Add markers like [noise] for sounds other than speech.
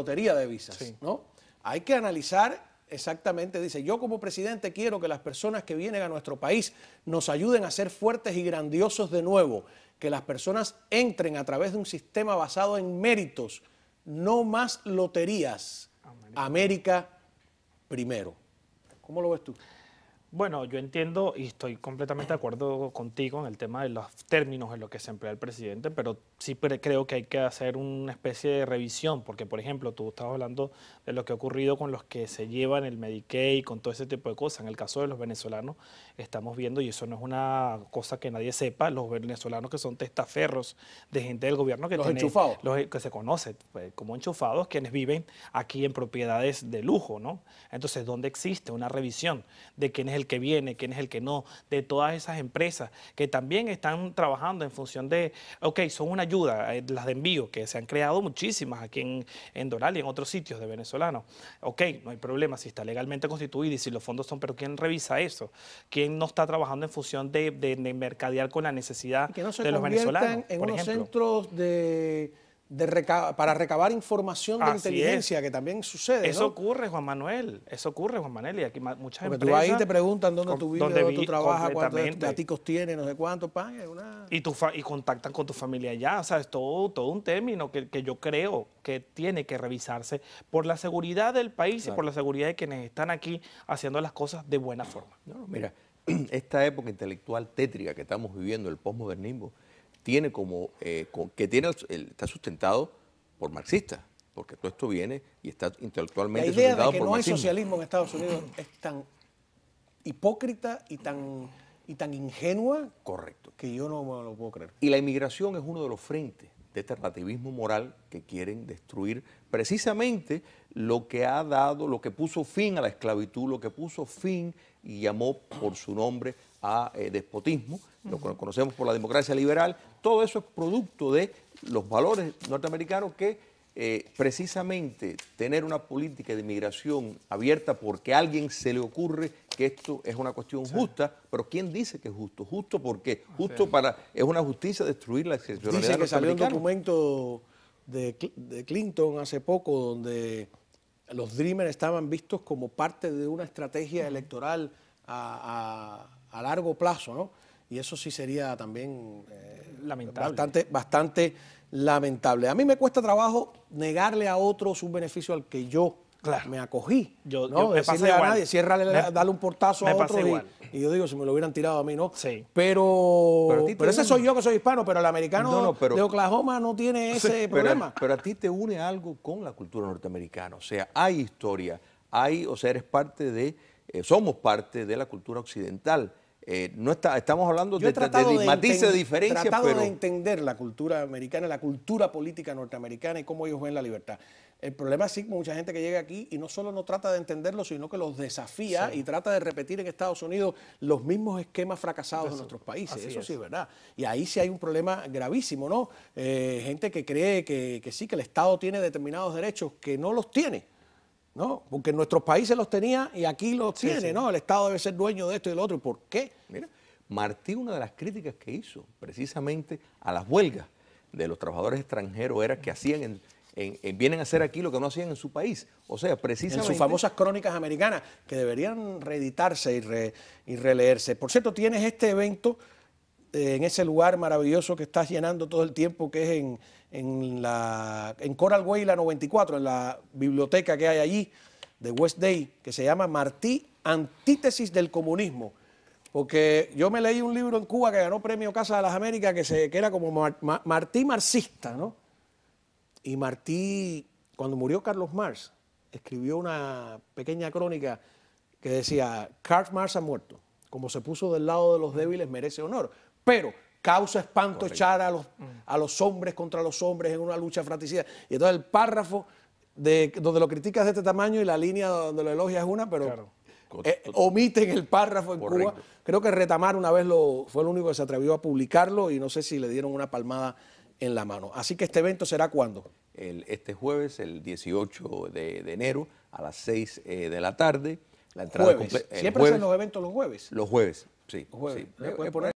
lotería de visas, ¿no? Hay que analizar exactamente, dice, yo como presidente quiero que las personas que vienen a nuestro país nos ayuden a ser fuertes y grandiosos de nuevo, que las personas entren a través de un sistema basado en méritos, no más loterías. América primero. ¿Cómo lo ves tú? Bueno, yo entiendo y estoy completamente de acuerdo contigo en el tema de los términos en los que se emplea el presidente, pero sí creo que hay que hacer una especie de revisión, porque por ejemplo, tú estabas hablando de lo que ha ocurrido con los que se llevan el Medicaid, con todo ese tipo de cosas. En el caso de los venezolanos, estamos viendo, y eso no es una cosa que nadie sepa, los venezolanos que son testaferros de gente del gobierno que los enchufados. E, que se conocen pues, como enchufados, quienes viven aquí en propiedades de lujo, ¿no? Entonces, ¿dónde existe una revisión de es el que viene, quién es el que no, de todas esas empresas que también están trabajando en función de, ok, son una ayuda, eh, las de envío, que se han creado muchísimas aquí en, en Doral y en otros sitios de venezolanos. Ok, no hay problema si está legalmente constituido y si los fondos son, pero ¿quién revisa eso? ¿Quién no está trabajando en función de, mercadear con la necesidad de los venezolanos? En por unos centros de de para recabar información de inteligencia, que también sucede. Eso ocurre, Juan Manuel. Eso ocurre, Juan Manuel. Y aquí muchas Porque empresas. Tú ahí te preguntan dónde tú vives, dónde, tú trabajas, cuántos platicos tienes, no sé cuántos, pan. Una... Y, tu y contactan con tu familia allá, O sea, es todo, todo un término que, que yo creo que tiene que revisarse por la seguridad del país y por la seguridad de quienes están aquí haciendo las cosas de buena forma. No, mira, [clears throat] esta época intelectual tétrica que estamos viviendo, el postmodernismo como, eh, que tiene, está sustentado por marxistas, porque todo esto viene y está intelectualmente sustentado por La idea de que no hay socialismo en Estados Unidos es tan hipócrita y tan, tan ingenua Correcto. que yo no lo puedo creer. Y la inmigración es uno de los frentes de este relativismo moral que quieren destruir precisamente lo que ha dado, lo que puso fin a la esclavitud, lo que puso fin y llamó por su nombre a eh, despotismo, lo conocemos por la democracia liberal, todo eso es producto de los valores norteamericanos que eh, precisamente tener una política de inmigración abierta porque a alguien se le ocurre que esto es una cuestión justa, pero ¿quién dice que es justo? Justo porque justo para es una justicia destruir la excepcionalidad. Dice que salió un documento de, Clinton hace poco donde los Dreamers estaban vistos como parte de una estrategia electoral a a largo plazo, ¿no? Y eso sí sería también eh, lamentable. Bastante, lamentable. A mí me cuesta trabajo negarle a otros un beneficio al que yo Me acogí. Yo, ¿no? yo a nadie, ciérrale, dale un portazo a otro. Y, yo digo, si me lo hubieran tirado a mí, ¿no? Sí. Pero, pero, ese soy yo que soy hispano, pero el americano de Oklahoma no tiene [laughs] ese problema. Pero a ti te une algo con la cultura norteamericana. O sea, hay historia, hay, o sea, eres parte de eh, somos parte de la cultura occidental. Eh, no está, estamos hablando de, de, de matices de diferencias. tratado de entender la cultura americana, la cultura política norteamericana y cómo ellos ven la libertad. El problema es que mucha gente que llega aquí y no solo no trata de entenderlo, sino que los desafía y trata de repetir en Estados Unidos los mismos esquemas fracasados de nuestros países. Eso sí es verdad. Y ahí sí hay un problema gravísimo, ¿no? Eh, gente que cree que sí, que el Estado tiene determinados derechos que no los tiene ¿no? Porque en nuestros países los tenía y aquí los tiene, ¿no? El Estado debe ser dueño de esto y del otro. ¿Y por qué? Mira, Martí, una de las críticas que hizo precisamente a las huelgas de los trabajadores extranjeros era que hacían vienen a hacer aquí lo que no hacían en su país. O sea, precisamente. En sus famosas crónicas americanas, que deberían reeditarse y, y releerse. Por cierto, tienes este evento eh, en ese lugar maravilloso que estás llenando todo el tiempo, que es en, la, en Coral Way, la 94, en la biblioteca que hay allí de West Day, que se llama Martí, Antítesis del Comunismo. Porque yo me leí un libro en Cuba que ganó premio Casa de las Américas que, se, que era como Martí marxista, ¿no? Y Martí, cuando murió Carlos Marx, escribió una pequeña crónica que decía, Karl Marx ha muerto, como se puso del lado de los débiles merece honor pero causa espanto echar a los, a los hombres contra los hombres en una lucha fratricida. Y entonces el párrafo de, donde lo criticas de este tamaño y la línea donde lo elogia es una, pero eh, omiten el párrafo en Cuba. Creo que Retamar una vez lo, fue el único que se atrevió a publicarlo y no sé si le dieron una palmada en la mano. Así que este evento será cuándo? este jueves, el 18 de, enero, a las 6 eh, de la tarde. La entrada Siempre hacen los eventos los jueves. Los jueves, sí. Los jueves. sí.